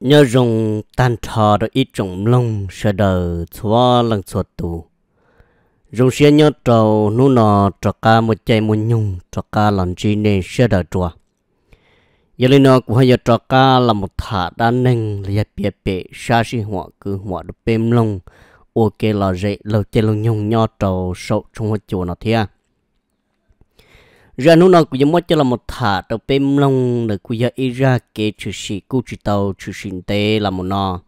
nhớ dùng tan thọ đó ít trồng lông sẽ đờ xóa lần xóa tù dùng xe nhớ trầu nu nọ trọ ca một chạy một nhung trọ ca lần chi nè sẽ đờ trua giờ lên của hai hay trọ ca là một thả đa nâng là bịa bệ xa xí họ cứ họ được bêm lông ok là dễ lâu chơi lông nhung nhọ trầu sậu trong hoa chùa nó thế à ra nó nó cũng mất cho là một thả tàu pem long để cũng giờ ý ra kể chữ sĩ cụ chữ tàu chữ sinh tế là một nọ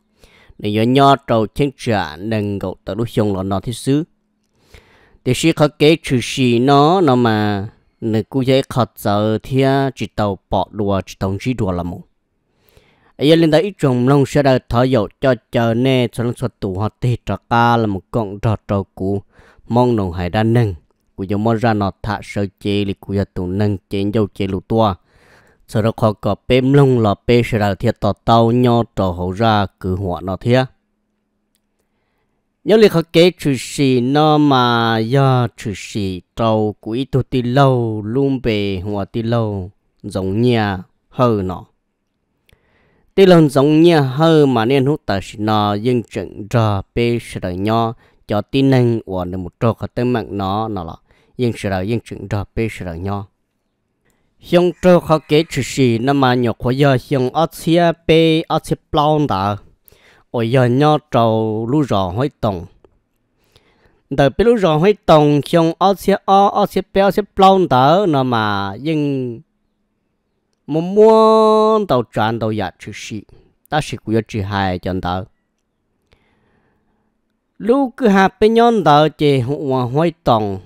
để giờ nho tàu trên trả nâng gậu tàu lúc xong là nó thế xứ để sĩ khó kể chữ sĩ nó nó mà để cũng giờ khó giờ thì chữ tàu bỏ đùa chữ tàu chỉ đùa là một ấy lên đó ít trồng long sẽ đợi thở dầu cho chờ nè cho long xuất tụ họ tê trà ca là một con trò trò cũ mong nồng hải đa nâng ra nó thả sơ chế chế กูจะมอราหนอทะเสเจลิกูจะตุนังเจนเจ้าเจลูตัวสระขอก็เป้มลงหล่อเป้สระเทียต่อเต้าย่อต่อหัวราคือหัวนอเทีย nếu lấy khó kế trừ sĩ nó mà do trừ sĩ trâu quý tu tì lâu luôn bề hòa tì lâu giống nhà hơ nó tì lâu giống nhà hơ mà nên hút ta sĩ nó dân trận trò bê sẽ đời nho cho tin năng của được một trâu khó tới mạng nó nó là yên sự là yên chừng đó bê sự là nhau Xong trâu khó kể chỉ sĩ nó mà nhiều khó giờ xong ở xe bê ở xe plon đã ở giờ nhau trâu lú rò hơi tông đợi bê lú rò hơi tông hiện ở xe ở ở xe bê ở xe plon đã Nó mà yên một mua tàu tràn dạ tàu giặt chỉ sĩ ta sĩ của chỉ hai chân đó lúc cứ hạ bên nhau đó chỉ hoa hơi tông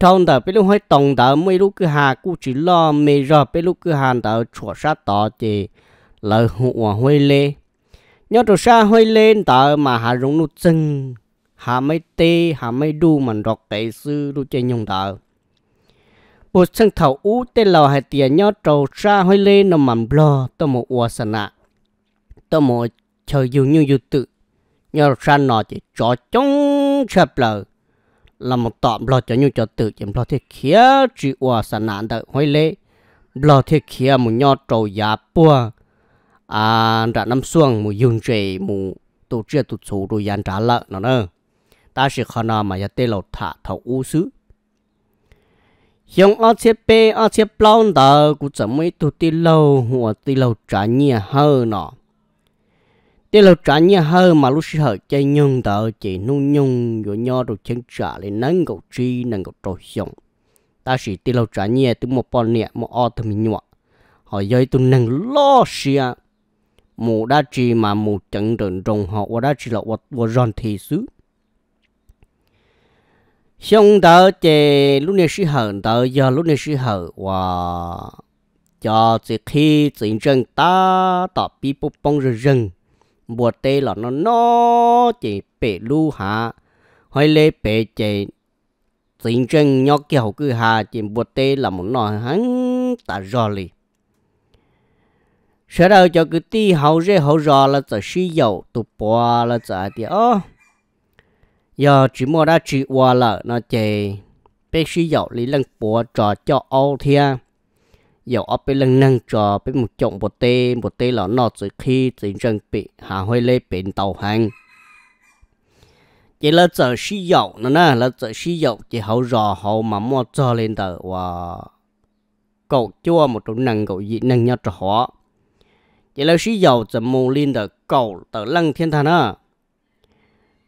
trong đó bên lúc hơi tổng đó mấy lúc cứ hà cũng chỉ lo mê ra bên lúc cứ hà đó chua sát đó thì là hụa hơi lê nhớ đồ xa hơi lên đó mà hà rung nụ chân hà mấy tê hà mấy đu mà đọc cái sư đu chơi nhung đó bộ chân thầu ú tê lò hai tiền nhớ đồ xa hơi lên nó mầm lo tôi một ua sân ạ tôi một chờ dù như dù tự nhớ đồ xa nó chỉ cho chống chập lời là một tọm lo cho nhu cho tự chiếm lo thế kia chỉ qua sản nạn đợi hoài lệ lo thế kia mù nho trâu giá bùa à đã năm xuông mù dùng chế mù tổ chức tổ chủ rồi yàn trả lợ nó nè ta sẽ khó nào mà giờ tê lầu thả thầu u sứ Yung ở chế bê ở chế blond đó cũng chẳng mấy tụt tê lầu hoặc tê lầu trả nhẹ hơn nó để lo trả nhà hơ mà lúc sợ chơi nhung tờ chỉ nung nhung rồi nho rồi chân trả lên nâng cầu chi nâng cầu trồi sống ta chỉ để lo trả nhà từ một bọn nhẹ một o thầm nhọ họ dây tụi nâng lo xia mù đã chỉ mà mù chẳng rừng rồng họ và đã chỉ là và và ròn thì xứ xong tờ chè lúc này sĩ hờn tờ giờ lúc này sĩ hờn và cho chỉ khi chiến tranh ta tập bị bốc bông rồi rừng bùa tê là nó nó chỉ bể lu hà hay lê bể chỉ chính chân nhau kiểu cứ hà chỉ bùa tê là một nọ hắn ta rò lì sau đó cho cứ ti hậu rễ hậu rò là cho sử dụng tụ bò là cho thì ó giờ chỉ mua đã chỉ qua là nó chỉ bể sử dụng lý lăng bò trò cho ao thiên giờ ở bên lưng nâng trò bên một chồng bột tê bột tê là nó chỉ khi chỉ chân bị hà hơi lên bên tàu hàng chỉ là giờ sử dụng nữa nè là giờ sử dụng chỉ hậu rò hậu mà mua cho lên tờ và cậu chua một chỗ năng cậu dị năng nhau trò họ chỉ là sử dụng giờ mua lên tờ cậu tờ lăng thiên thần à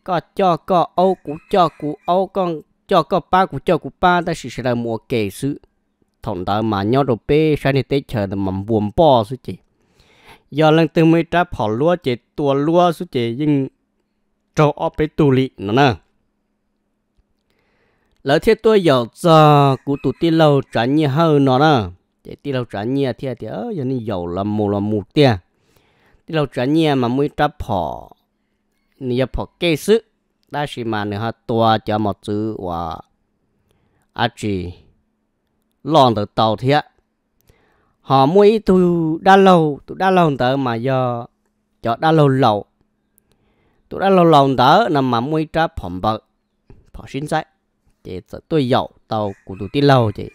có cho có âu cũng cho cũng âu con cho có ba cũng cho cũng ba ta chỉ là mua kể sự thằng đó mà nhau đồ bê sai nên tết chờ mà buồn bỏ suy chị giờ lần từ mới trả bỏ lúa chị tua lúa suy chị nhưng trâu ở bên tu lị nữa nè lỡ thế tôi giờ giờ cụ tụ ti lâu trả nhì hơn nó nè để ti lâu trả nhì thì thì ơ giờ nên giàu là mù là mù tia ti lâu trả nhì mà mới trả bỏ nhiều bỏ cây sức đã xí mà nữa ha tua cho một chữ và à chỉ lòn tự tàu thiệt họ mới tu đã lâu tu đã lâu tớ mà giờ cho đã lâu lâu tu đã lâu lâu tớ nằm mà mới trái phẩm bậc họ sinh sách thì sợ tôi giàu tàu của tôi đi lâu thì,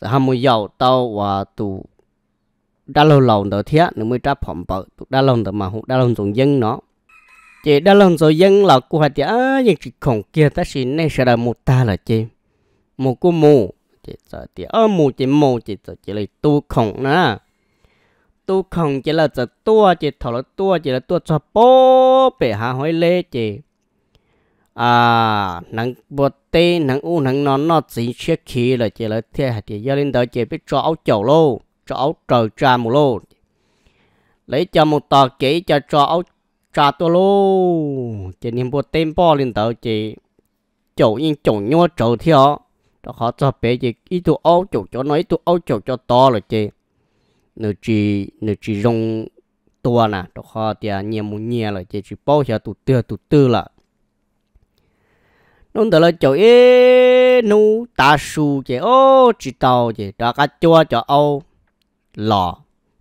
sợ ham mua giàu tàu và tu đã lâu lâu tớ thiệt nó mới trái phẩm bậc tu đã lâu tớ mà không đã lâu dùng dân nó chị đã lâu rồi dân là cô hạt thì à những chuyện còn kia ta xin nên sẽ là một ta là chi một cô mù chỉ sợ thì ở mù chỉ mù chỉ sợ chỉ là tu khổng nữa tu khổng chỉ là sợ tua chỉ thọ là tua chỉ là tua cho bố bể hà hối lê chỉ à nắng bột tê nắng u nắng nón nó chỉ xe khí là chỉ là thế hạt thì gia lên đó chỉ biết cho áo chầu lô cho áo trời trà mù lô lấy cho một tờ kỹ cho cho áo trà tua lô chỉ niệm bột tê bo lên đó chỉ chầu yên chầu nhua chầu theo đó họ cho bé gì ít tụ ao chỗ cho nói ít ao áo chỗ cho to rồi chị nửa chỉ nửa chỉ rong tua nè đó họ thì nhiều muốn nhiều rồi chị chỉ bao giờ tụ tư tụ tư là nông đó là chỗ ấy nu ta su chị ô chỉ tàu chị đó cả chua cho ao lò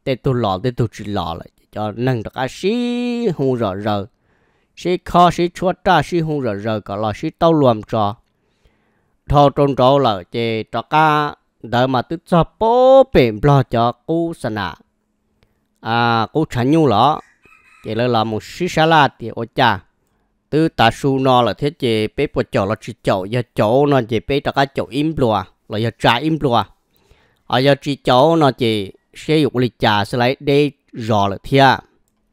để tụ lò để tụ chỉ lò rồi cho nâng được cái xí hung rờ rờ xí kho xí chua ta xí hung rờ rờ cả là xí tàu luồng cho thọ trôn trâu là chê trọ ca đợi mà tức cho bố bền lo cho cô sân à à cú chẳng nhu lỡ chê lỡ là một xí xá la thì ô cha tư ta su nó là thế chê bế bộ chỗ là chỉ chỗ và chỗ nó chê bế trọ ca chỗ im lùa là giờ trả im lùa ở giờ chỉ chỗ nó chê sẽ dụng lịch trả sẽ lấy đê rõ là thế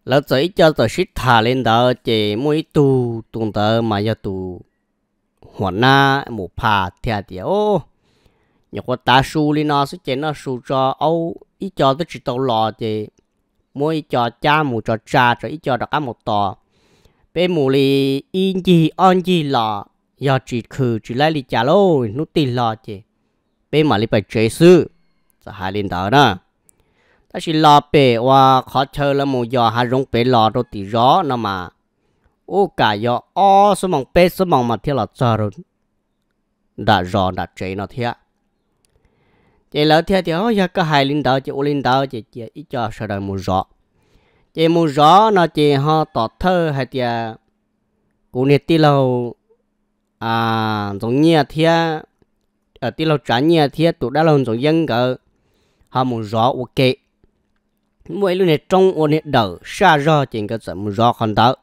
lỡ giấy cho tờ xích thả lên đó chê mỗi tu tuần tờ mà giờ tu หัวหน้าหมูผาเทียเดียวอย่างว่าตาสูลีนอสุเจนอสูจอเอาอีจอตัวจิตตลอเจมวยจอจ้าหมูจอจ้าจออีจอดอกอ้าหมดต่อเป็นหมูลีอินจีออนจีหล่อยอจีคือจีไลลีจ่าโลนุติหล่อเจเป็นหมาลีไปเจซื้อจะหาลินดาวนะถ้าชิลอเปว่าขอเชิญละหมูยอหารงเปหล่อโรติร้อนะมา ô cả yo o số mong pe số mong mà thiệt là chờ rồi đã rõ đã chế nó thiệt chị lỡ thiệt thì ôi có hai linh đạo chứ ô linh đạo chị chỉ ít cho sợ đời mù rõ chị mù rõ nó chỉ họ tỏ thơ hay thì à, cụ nè tí lâu à giống như thiệt ở à, tí lâu trả như thiệt tụi đã lâu giống dân cơ họ mù rõ ok mỗi lúc này trong ô nè đầu xa rõ chị cái sợ mù rõ còn đó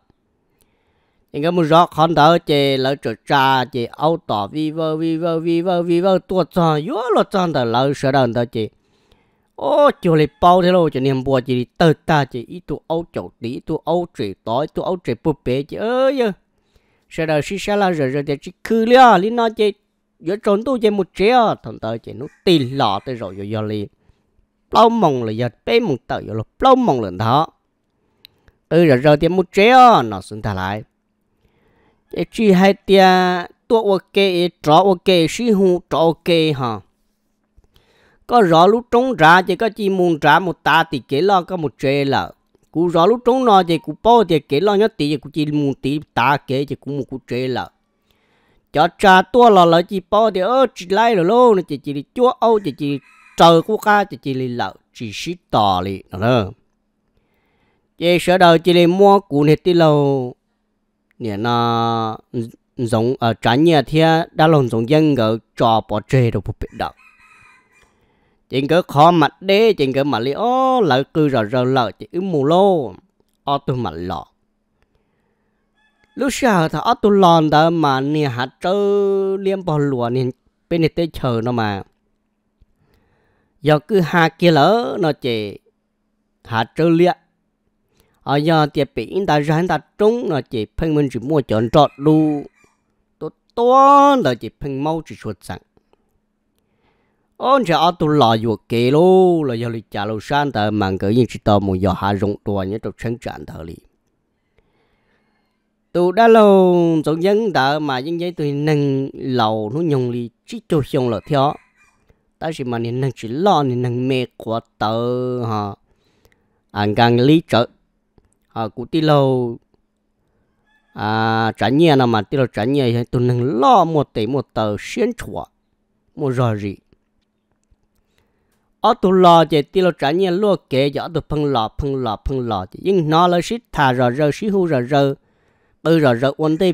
应该么绕看到这老这渣这奥大 vivo vivo vivo vivo 多涨，越了涨的老少人到这，哦，就来包的喽，就连波这都大这一度欧洲的，一度欧最大，一度欧最不白这，哎呀，少到是少了热热的这去了，你那这越中度这么这啊，同到这侬地拉的肉又要哩，包蒙了要被蒙到要了包蒙了他，哎呀，热点么这啊，那算得来。chỉ hai tia tua ok trọ ok sĩ hù trọ ok ha có rõ lúc trống ra chỉ có chỉ muốn ra một ta thì kế lo có một chơi là cú rõ lúc trống nó thì cú bao thì kế lo nhất tí thì cú chỉ muốn tí ta kế thì cú một cú chơi là cho cha tua là lợi chỉ bao thì ơ chỉ lai rồi lô chỉ chỉ chúa âu chỉ chỉ chờ của ca chỉ chỉ là chỉ xí tỏ lì nữa chỉ sợ đời chỉ mua cú này tí lâu nè nó giống ở ờ, trái nhà thì ờ, đã lòng giống dân ở trò bỏ trề đồ bộ bị động chỉ có khó mặt đế chỉ có mặt li ô lỡ cứ rờ rờ lỡ chỉ ứ mù lô ô tu mặt lọ lúc sau thà ô tu lòn đó mà nè hạt trơ liêm bò lùa nè bên này tới chờ nó mà giờ cứ hà kia lỡ nó chỉ hạt trơ liệt ở ờ, giờ tiệp bị in ta rán ta trúng là chỉ phanh mình chỉ mua chọn trọt lu to to là chỉ phanh mau chỉ xuất sẵn ôn ờ, chỉ ở tu lò vừa kề lu là giờ lì chả lu san ta mang cái những chỉ tao một giờ hạ rộng tua nhớ trong sáng trạng thở lì tu đã lâu tổng dân ta mà những giấy tôi nâng lầu nó nhung lì chỉ cho xong là theo ta chỉ mà nên nâng chỉ lo nên nâng mẹ của tớ ha anh à, càng lý trợ à cụ tí lâu à trả nhẹ nào mà tí lâu trả nhẹ tôi nâng lo một tỷ một tờ xuyên chùa một giờ gì ở tụ lo thì tí lâu trả nhẹ lo kể cho tụ phân lò phân lò phân lò nhưng nó là xít thà rồi rồi xí hú rồi rồi bây giờ rồi ổn tê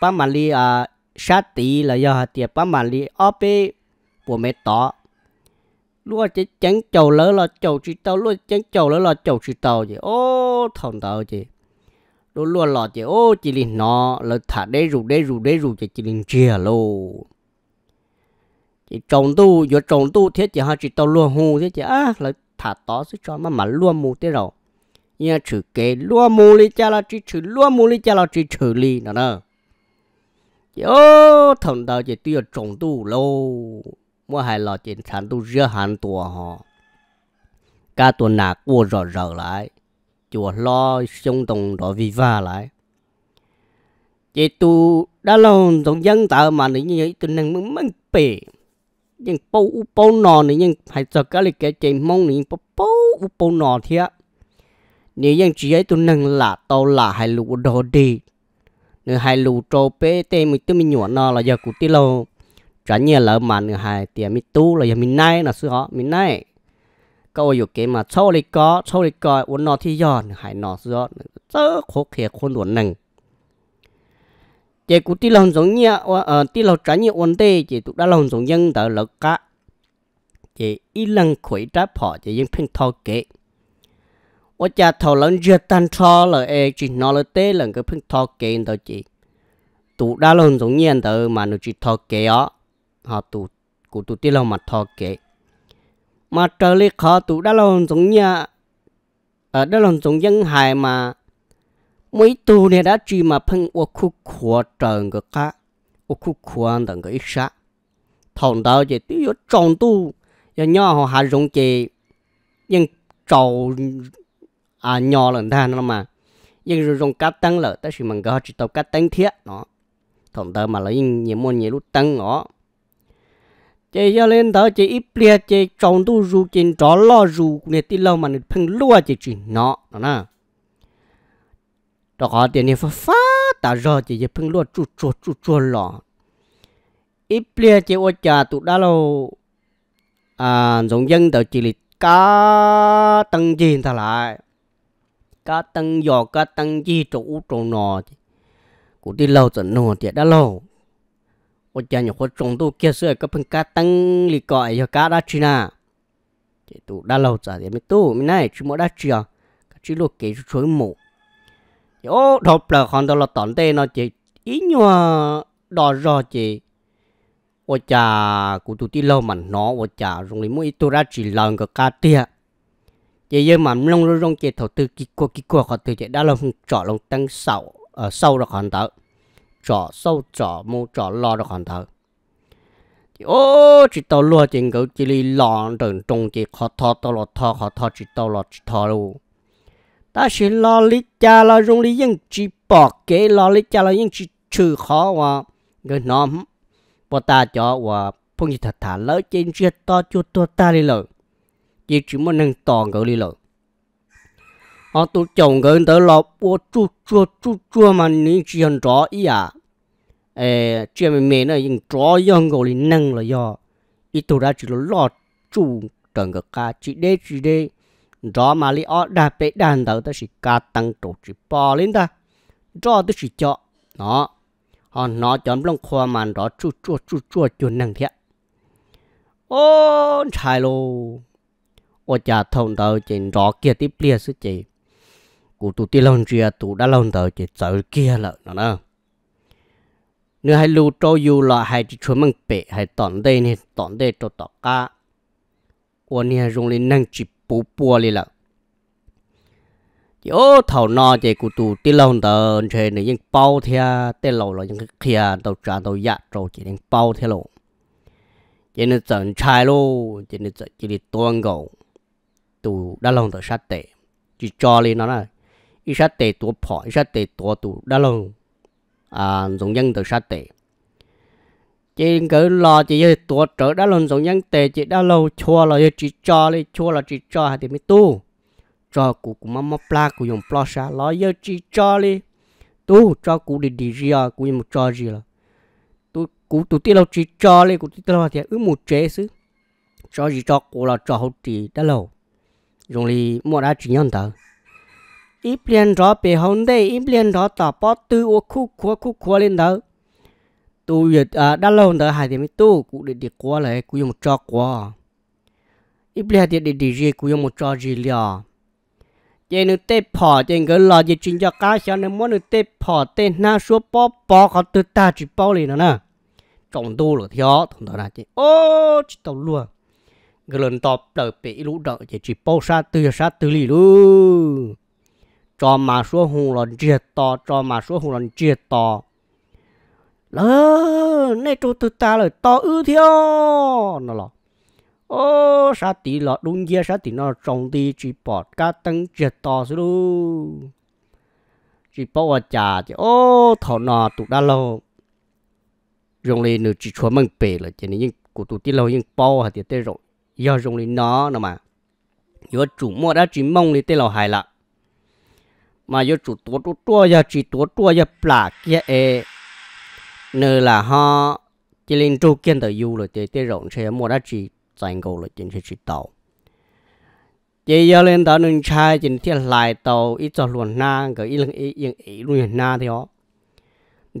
ba mà li à sát tí là do hạt tiệp ba mà li ở bê bộ mẹ tỏ lúa chỉ chén chầu lỡ là chầu chỉ tàu lúa chén chầu lỡ là chầu chỉ tàu chị ô thằng tàu chị lúa lúa lọ chị ô chị linh nó lỡ thả đế rù đế rù đế rù chị chị linh chia lô chị trồng tu vừa trồng tu thế chị hai chị tàu lúa hù thế chị á à, lỡ thả tó sẽ cho mà mà lúa mù thế rồi nhà chữ kế lúa mù li cha là chỉ chữ lúa mù li cha là chỉ chữ li nữa nè ô thằng tàu chị tiêu trồng tu lô mua hai lọ chín sản tu rửa hàn tua họ cả tuần nà cua rờ rờ lại chùa lo sông tùng đó vi va lại chị tu đã lâu tổng dân tạo mà nữ như vậy tuần năng mừng mừng bể nhưng bố u bố nò nữ nhưng phải cho cái lịch cái chị mong nữ nhưng bố bố u bố nò thiệt nếu nhưng chị ấy tuần năng là tàu là hai lũ đồ đi nữ hai lũ trâu bê tê mình tôi mình nhọn nò là giờ cụ tí lâu trả nhiên lỡ mà nửa hai tiền mi tu là giờ mình nay là sư họ mình nay câu อยู่เกมมาโชลิกอโชลิกอวันนอที่ยอดหายนอซื้อเจอโคเขียคนด่วนหนึ่งเจ้ากูที่เราสงเนี่ยว่าเออที่เราจันเนี่ยวันเต้เจ้าตุได้เราสงยังแต่เรากะเจ้าอีหลังขวยจ้าพอเจ้ายังเพ่งทอเกะว่าจะทอลังเจือตันชอเลยเอจีนอเลยเต้หลังก็เพ่งทอเกะตัวเจ้าตุได้เราสงเนี่ยแต่มาหนูจีทอเกะ họ tụ cụ tụ tiết lâu mà thọ kệ mà trở lại khó tụ đã lâu giống nhà ở ờ, đó lòng giống dân hài mà mấy tù này đã chỉ mà phân ô khu khóa trần cái cá ô khu khóa tầng cái ít xa thằng đó thì tiêu yếu trọng tu giờ nhỏ họ hạ rộng chì nhưng trầu à nhỏ lần ta nó mà nhưng rồi rộng cá tăng lợ ta chỉ mình gọi chỉ tàu cá tăng thiết nó thằng đó mà lấy nhiều môn nhiều lúc tăng nó chị cho lên đó chị ít bia chị trồng tu rù chị trỏ lo rù người tí lâu mà nó phân lúa chị chuyện nọ đó nè đó có tiền này phải phá ta rồi chị phân lúa chu chu chu chu lọ ít bia chị ô trà tụ đã lâu à giống dân đó chị là cá tăng gì ta lại cá tăng giò cá tăng gì chỗ chỗ nọ của tí lâu tận nọ chị đã lâu 我家 nhỏ con trồng đồ kia xưa các phần cá tăng lì còi cho cá đã chi na thì tụ đã lâu trả thì mới tụ mới này chỉ mỗi đã chi à chỉ lúc kể cho chuối mù ô đọc là còn đó là tận đây nó chỉ ít nhỏ đỏ rõ chỉ ô cha cụ tụ đi lâu mà nó cha dùng lấy mỗi tụ đã chỉ lần cái cá tia chỉ giờ mà long long chỉ thầu tư kí qua kí qua họ từ chỉ đã lâu chọn long tăng sầu ở sâu rồi còn đó trò sâu trò mu trò lo ra còn thở ô chỉ tao lo chuyện cậu chỉ li lo đừng trông chỉ khó thọ tao lo thọ khó thọ chỉ tao lo chỉ thọ luôn ta chỉ lo lý cha lo rung lý nhưng chỉ bỏ kế lo lý cha lo nhưng chỉ trừ khó và người nó bỏ ta cho và phong gì thật thà lỡ trên chia to cho to ta đi lỡ chỉ chỉ muốn nâng to cậu đi lỡ họ ờ, tụ chồng gần tới lọ bố chua chua chua mà ní chỉ hẳn rõ à ê chuyện mình mẹ nó yên rõ gọi là năng là do ít tụ chỉ là lọ chu trần cái cá chỉ đế chỉ đế rõ mà lý ở đà bể đàn đầu ta chỉ cá tăng trụ chỉ bò lên ta rõ ta chỉ cho nó họ nó chọn lòng khoa mà rõ chua chua chua chua chua năng thiệt ô chạy lô ô cha thông đầu chỉ rõ kia tiếp lia sư chị cụ tụ ti lon chia tụ đã lon tờ chỉ sợ kia lợ nó nè nếu hai lưu trâu yêu là hai chỉ chuẩn măng bể hai tọn đây này, tọn đây cho tọt cá quan nè dùng lên năng chỉ bù bùa đi lợ chỉ ô thầu nọ chỉ cụ tụ ti lon tờ chơi này những bao thia tê lầu là những kia tàu trà tàu dạ trâu chỉ những bao thia lộ chỉ nên chọn trai luôn chỉ nên chọn chỉ đi tuôn gầu tụ đã lon tờ sát tệ chỉ cho lì nó này 一下得多跑，一下得多赌 đã lâu à dùng nhân từ sát tệ chỉ cứ lo chỉ tua trở đã luôn dùng nhân tệ chỉ đã lâu chua là chỉ cho đi chua là chỉ cho thì mới tu cho cụ cũng mắm mắm pla cụ dùng pla sa lo giờ chỉ cho đi tu cho cụ đi đi ria cụ dùng cho gì là tu cụ tu tiết lâu chỉ cho đi cụ tiết lâu thì ứ một chế xứ cho gì cho cụ là cho hậu trì đã lâu dùng đi mua đã chỉ nhân tờ ít liền rõ bề hồng đây ít liền rõ tỏ bó tư ô khu khua khu khua lên đó tu việt à đã lâu đó hai điểm tu cụ để đi qua lại cụ dùng cho qua ít liền để để đi gì cụ dùng một cho gì liền chế nữ tê phò chế ngỡ lò chế chuyên cho cá sấu, nên muốn nữ tê phò tê na số bó bó có từ ta chỉ bao liền nữa trọng tu rồi thiếu thằng đó là chế ô chỉ tàu luôn ngỡ lần tọp đợi bị lũ đợi chế chỉ bao sa từ sa từ lì luôn cho mà số hùng lần triệt to cho mà số hùng lần triệt to lỡ nay chỗ tự ta là to ư theo nó lọ ô sa tí lọ đúng kia sa tí nó trồng đi chỉ bỏ cá tăng triệt to xíu chỉ bỏ vào trà chứ ô thọ nọ tụ đã lâu rồng lên nửa chỉ chúa măng bể là chỉ những của tụ đi lâu những bỏ hạt tiền tê rồi giờ dùng lên nó nó mà giờ chủ mua đã chỉ mong lên tê lâu hài lạ mà yo chủ tổ tổ tổ ya chỉ tổ tổ ya plà kia e nơi là ha, chỉ linh chủ kiên tới du rồi chỉ tới rộng xe mua đã chỉ thành công rồi chính chỉ chỉ tàu chỉ giờ lên tàu nâng chai chỉ thiên lại tàu ít cho luồn na cái ít lưng ít yên ít luồn na thì ó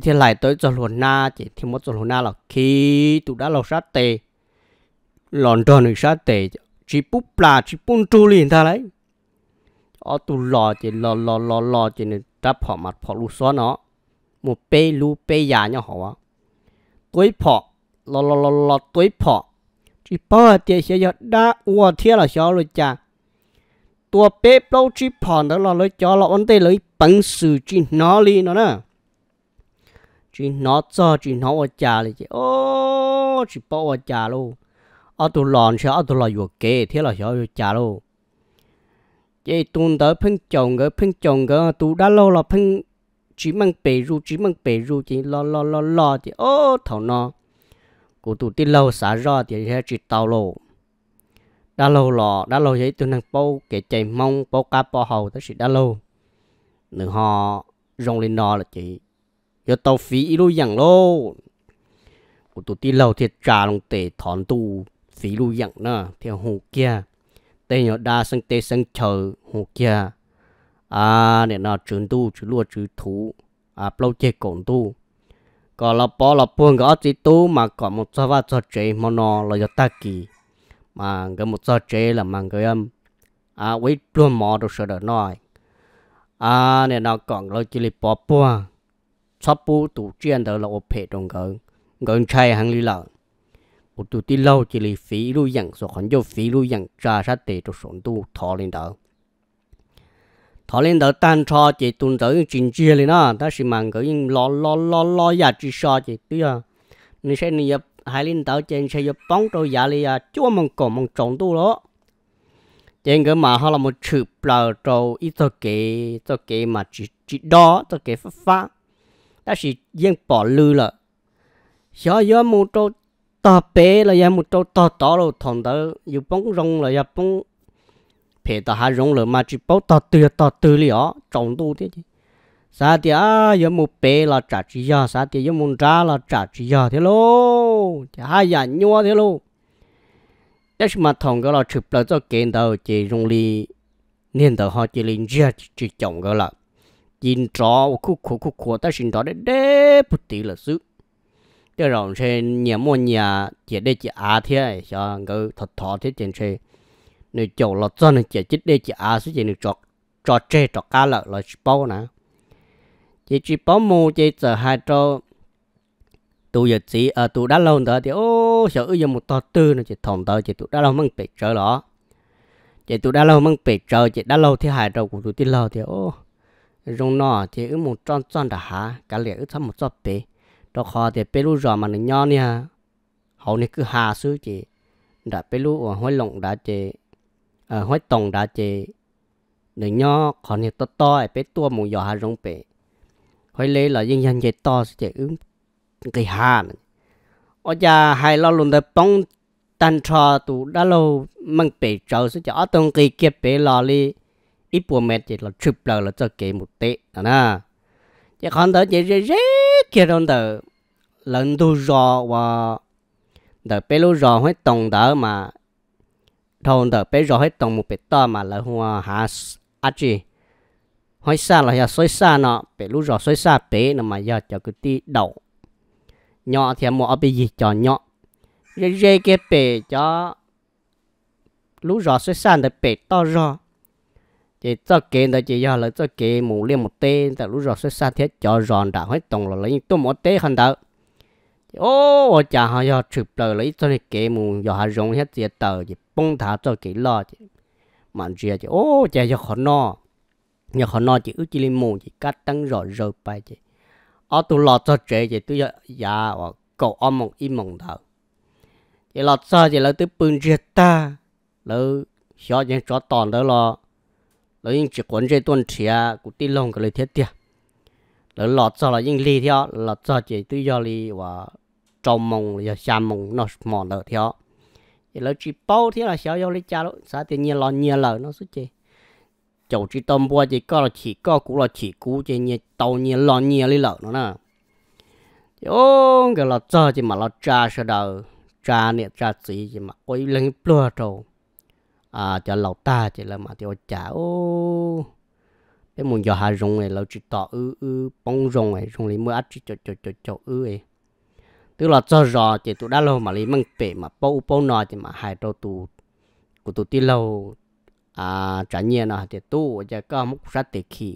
thiên lại tới cho luồn na chỉ thì mất cho luồn na là khi tụ đã lọt sát tề lòn tròn được sát tề chỉ bút plà chỉ bút trôi liền ta lấy ở tu lò chỉ lò lò lò lò chỉ nên đáp họ mặt họ lu xóa nó một bê lu bê già nhau họ à tối họ lò lò lò lò tối họ chỉ bao tiền sẽ giờ đã ua thiên là xóa rồi cha tua bê bao chỉ họ đó là lấy cho là vấn đề lấy bằng sự chỉ nó đi nó nè chỉ nó cho chỉ nó ở cha đi chứ ô chỉ bao ở cha luôn ở tu lòn sẽ ở tu lò vừa kê thiên là xóa rồi cha luôn chế tuần tới phân chồng cái phân chồng cái tu đã lâu là phân chỉ mang bể ru chỉ mang bể ru chỉ lo lo lo lo thì ô thầu nó cụ tu tí lâu xả ra thì sẽ chỉ tàu lô đã lâu lọ đã lâu vậy tôi năng bao kể chạy mong bao cá bao hầu tới sự đã lâu nữa họ rong lên nọ là chị giờ tàu phí ít lui lô của tu tí lâu thì trả lòng tệ thọn tu phí lui dặn nè theo hồ kia tên nhỏ đa sang tê sang chờ hồ kia à nè nó trường tu chuyển lúa chuyển thú à bao chế cổng tu có là bỏ là buông cái chỉ tu mà có một số vài số chế mà nó là do ta kỳ mà cái một số chế là mà cái âm à với luôn mò đồ sợ đỡ nói à nè nó còn là chỉ là bỏ buông sắp bu tụ chuyện đó là ốp hệ trong cái gần chạy hàng lý lợn lâu chỉ chỉ dân, dân số cho thọ thọ lên lên tan mang cái lo lo lo lo chỉ hai trên à. trên cái trọng tu đó. mà họ là một chữ bờ trâu ít cho kế cho kế mà chỉ chỉ đó cho kế phát, pháp ta chỉ riêng bỏ lư là do do một trâu tỏ bé là ya một trâu tỏ tỏ rồi thằng đó yêu bóng rong là ya bóng phải tỏ hà rong rồi mà chỉ bảo tỏ từ tỏ từ li ó trồng tu thế chứ sao thì à yêu một bé là trả chỉ ya sao thì yêu một ra là trả chỉ ya thế lô thì hai ya nhau thế lô đó mà thằng cái là chụp lại cho kiện đầu chỉ rong li nên đầu họ chỉ lên ra chỉ trồng cái là nhìn trò khu khu khu khu ta xin trò đấy đấy bút tí là sức 这种是年末年节的节啊天，像个头头的电车，你走了真的节节的节啊，是节你坐坐车坐 cá 了来去包呢，节去包木节 giờ hai trâu, tụ giờ chỉ ở tụ đã lâu đó thì ô sợ ư giờ một to tư nó chỉ thòng tới chỉ tụ đã lâu mang bị trở lỏ, chỉ tụ đã lâu mang bị trở chỉ đã lâu thì hai trâu của tụ tin lâu thì ô, rong nọ chỉ ư một tròn tròn đã há cả lẽ ư thắm một tròn bể đó khó thì bê lu rõ mà nó nhỏ nha hậu này cứ hà xứ chị đã bê lu ở hối lộng đã chị ở ờ, hối tổng đã chị nó nhỏ khó này to to ấy bê tua mù giò hà rong bê hối lê là dân dân dây to sẽ chị ứng cái hà ở nhà hai lo luôn tới bông tan trò tụ đã lâu mang bể trâu sẽ cho ở trong cái kia bể lò li ít bùa mệt chị là chụp lờ là cho kể một tệ đó na chỉ còn đó chỉ chỉ rất kia đông đó lần đầu rõ và đó bé lúc rõ hết tông đó mà thôn đó bé rõ hết tông một bé to mà là hoa hạ à chị hỏi xa là giờ xoay xa nó bé lúc rõ xoay xa bé nó mà giờ cho cái tí đầu nhỏ thì mua ở bên gì cho nhỏ rồi cái bé cho lúc rõ xoay xa được bé to rõ chị cho kê đó chị do là cho kê mù liên một tê tại lúc rồi xuất xa thế cho ròn đã hết tổng là lấy tôi một tê hẳn đó ô chả họ do chụp lời lấy cho kê mù do họ dùng hết tiền tờ chị bông thả cho kê lo chị mà chia chị ô chả do họ no nhờ họ no chỉ ước chỉ liên mù chỉ cắt tăng rồi rồi bay chị. ở tôi lo cho trẻ chỉ tôi dạ và cậu ông một im mong đó chị lo cho chỉ là tôi bưng chia ta lỡ xóa những chỗ toàn đó lo rồi những chỉ quấn dây tuần chia cũng tin lòng cái lời thiết tiệt rồi lọt cho là những ly theo lọt cho chỉ tự do ly và trong mông là xa mông nó mòn lợ theo thì lỡ chỉ bao thế là xéo do ly cha đó sao thì nhiên lo nhiên lợ nó xuất chế chầu chỉ tôm bua chỉ có là chỉ có cũng là chỉ cú chỉ nhiên tàu nhiên lo nhiên ly lợ nó nè thì cái lọt cho chỉ mà lọt cha sao đâu cha niệm cha gì chỉ mà ôi lên bừa trâu à cho lẩu ta chỉ là mà tiêu chả ô cái muốn giờ hà rong này lẩu chỉ tỏ ư ư bông rong này rong lấy mưa ăn chỉ cho cho cho cho ư ấy tức là cho rò chỉ tụ đã lâu mà lấy măng bể mà bông bông nọ chỉ mà hai đầu tụ của tụ ti lâu à trả nhiên nọ chỉ tụ chỉ có một sát tệ khí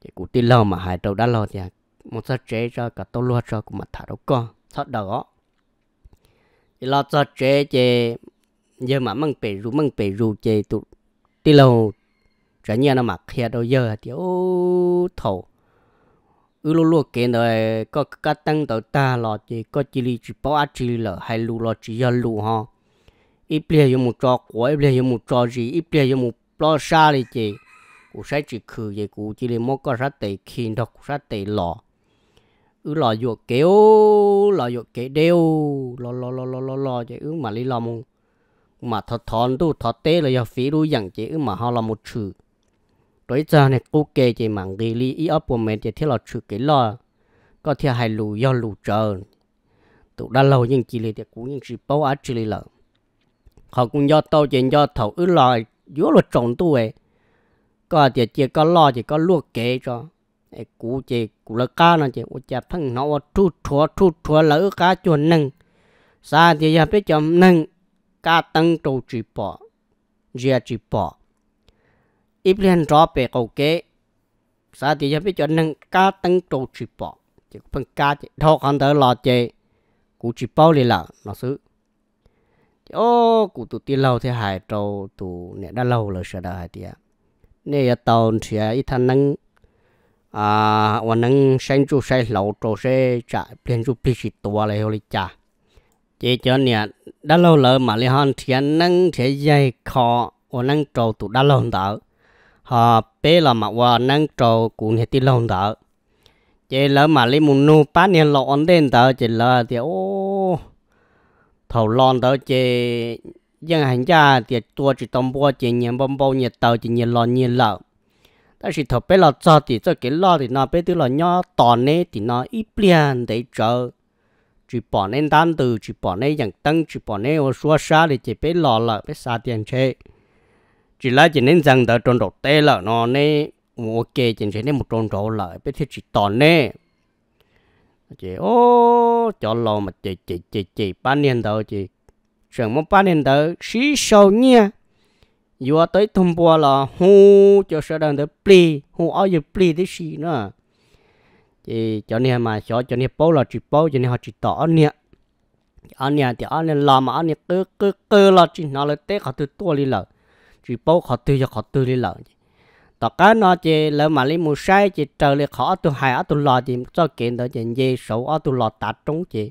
chỉ của ti lâu mà hai đầu đã lâu thì một sát chế cho cả tàu lúa cho cũng mà thả đâu con thoát đó thì lo cho chế chế giờ mà măng bể ru măng bể ru chơi tụ đi lâu rồi nhà nó mặc kia đâu giờ thì ô thầu ư lô lô kia rồi có cá tăng tàu ta lọ thì có chỉ li chỉ bao chỉ li hay lu lọ chỉ giờ lu ha ít bia dùng một trò quái ít bia dùng một trò gì ít bia dùng một lo xa đi chị cụ sách chỉ khử vậy cụ chỉ li mua có sát tệ khi đó cụ sát tệ lọ ư lọ ruột kéo lọ ruột kéo đeo lọ lọ lọ lọ lọ lọ chứ ư mà li lọ mông mà thọ thọn đu thọ tế là do phí đu dặn ư mà họ là một chữ đối giờ này cô kể chỉ mảng ghi li ý ấp của mình chỉ thiết là chữ cái lo có thể hai lù do lù chờ tụ đã lâu nhưng chỉ lì thì cũng nhưng chỉ báo át chỉ lì lợ họ cũng do tao chỉ do thầu ư lo dứa là trọng tu ấy có thì chỉ có lo chỉ có luộc kế cho ấy cú chỉ cú là cá nó chỉ ô cha phăng nó ô chu chúa chu chúa là cá chuồn nâng xa thì giờ biết chồng nâng cá tăng trâu chỉ bỏ dìa chỉ bỏ ít liên rõ về cầu kế sa thì giờ biết cho nâng cá tăng trâu chỉ bỏ chỉ có phần cá chỉ thâu khăn tới lò chê cụ chỉ bao liền là nó xứ ô cụ tụ ti lâu thì hải trâu tụ nè đã lâu rồi sợ đời hải tiệt nè giờ tàu thì ít thằng năng à วันนั้นเส้นจูใช้เหลาโตเสจ่าเปลี่ยนจูพิชิตตัวเลยเขาเลยจ่า chỉ cho nè đã lâu lỡ mà li hòn thì anh nâng sẽ dây khó và nâng trâu tụ đã lâu đó họ bé là mà và nâng trâu cũng hết đi lâu đó chỉ lỡ mà li muốn nuôi bát nè lọ ổn định đó chỉ lỡ thì ô thầu lon đó chỉ dân hành gia thì tua chỉ tông bùa chỉ nhìn bông bông nhiệt tàu chỉ nhìn lon nhìn lợ đó chỉ thầu bé là cho thì cho cái lo thì nó bé từ là nhỏ tòn nè thì nó ít liền để chờ chỉ bỏ nên tan từ chỉ bỏ nên chẳng tăng chỉ bỏ nên ô xua xa thì chỉ biết lò lợ biết xa tiền chế chỉ là chỉ nên rằng tờ trôn đầu tê lợ nó nè ok chỉ chế nên một trôn đầu lợ biết thiết chỉ tòn nè chị ô cho lò mà chị chị chị chị ba niên đầu chị chẳng một ba niên đầu xí sầu nha vừa tới thông bùa là hu cho sợ đang tới pli hu ở giờ pli thế gì nữa thì cho nên mà cho cho nên bố là chỉ bố cho nên họ chỉ tỏ nè anh nè thì anh nè làm mà anh nè cứ cứ cứ là chỉ nó là tết họ từ tua đi lợ chỉ bố họ từ cho họ từ đi lợ tất cả nó chỉ lỡ mà lấy mua sai chỉ trở lại họ tu hai tu lò chỉ cho kiện đó chỉ gì xấu tu lò tạt trúng chỉ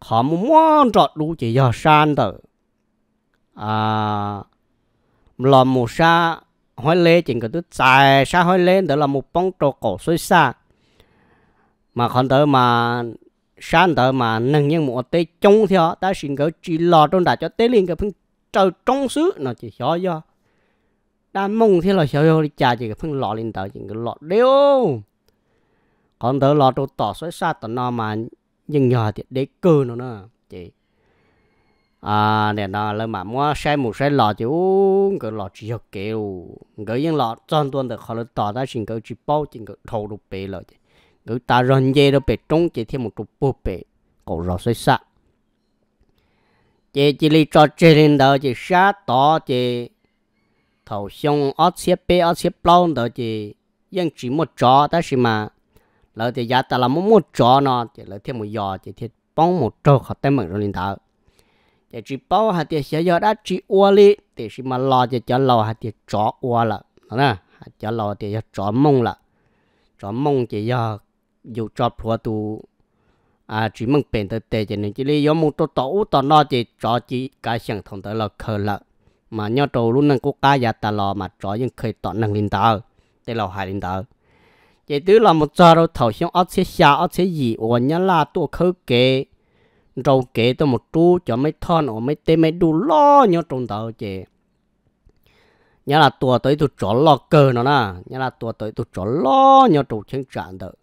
họ muốn món rọt đủ chỉ do san đó à làm mua sa hỏi lên chỉ có tôi xài sa hỏi lên đó là một bóng trâu cổ xôi xa mà còn tới mà sáng tới mà nâng những một tế chung theo ta xin cái chỉ lo trong đại cho tế liên cái phương trâu trong xứ nó chỉ xóa do ta mong thế là xóa do đi cha chỉ cái phương lọ lên tới chỉ cái lọ đeo còn tới lọ trong tỏ xoáy xa tỏ nó mà nhưng nhỏ thì để cơ nó nữa chị à để nó lên mà mua xe một xe lọ chứ cái lọ chỉ học kiểu cái những lọ tròn tuần được họ là tỏ ta xin cái chỉ bao chỉ cái thầu được bể rồi chị cứ ta rần dê đó bể trống chỉ thêm một chút bố bể cổ rõ xoay xa chỉ chỉ lý cho chế lên đó chỉ xa đó chỉ thầu xong ớt xếp bê ớt xếp lông đó chỉ nhưng chỉ một chó đó xì mà lợi thì giá ta là một một chó nó chỉ lợi thêm một giò chỉ thiệt bóng một trâu khó tay mừng rồi lên thở chỉ chỉ bao hạt tiền sẽ giờ đã chỉ ua li thì xì mà lo chỉ cho lo hạt tiền chó ua là nè cho lo thì cho chó mông là chó mông chỉ giờ dù cho hoa tu à chỉ mong bền tới tệ cho nên chỉ lý do một tôi tổ tổ nó chỉ cho chỉ cái sáng thông tới là khờ lợ mà nhau trâu luôn năng quốc ca gia ta lò mà cho những khơi tổ năng linh tờ để là hai linh tờ chỉ thứ là một giờ đầu thầu xong ớt xe xa ớt xe gì ủa nhá là tôi khơi kế râu kế tôi một chú cho mấy thon ở mấy tê mấy đu lo nhau trông tờ chị nhá là tua tới tôi chỗ lo cờ nó nè nhá là tua tới tôi chỗ lo nhau trâu chân trạng được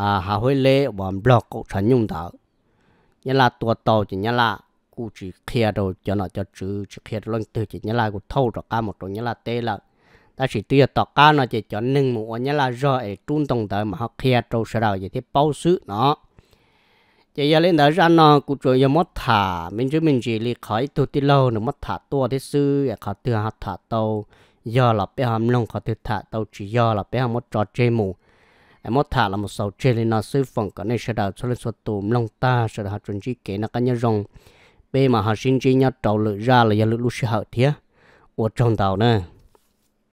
à hà huế lễ bọn block cũng thành nhung tạo nhân là tua tàu chỉ nhân là cụ chỉ kia đồ cho nó cho chữ chỉ kia luôn từ chỉ nhân là cụ thâu cho cá một đồ nhân là tê là ta chỉ tiêu tàu cá nó chỉ cho nâng một nhân là do ấy trung tông tới mà họ kia đồ sẽ đâu vậy thì bao sự nó chỉ giờ lên đó ra nó cụ chủ giờ mất thả mình chứ mình chỉ li khỏi tu tí lâu nó mất thả tua thế sư ya khó từ hạt thả tàu giờ là bé hàm lông khó từ thả tàu chỉ giờ là bé hàm mất trò chơi mù em mất thả là một số chơi lên nó sư phận cái này sẽ đào cho lên số tùm long ta sẽ đào chuẩn chỉ kể nó cái nhớ rồng bây mà họ sinh chỉ nhớ trầu lựa ra là giờ lựa lúc sẽ hậu thiệt ở trong tàu nè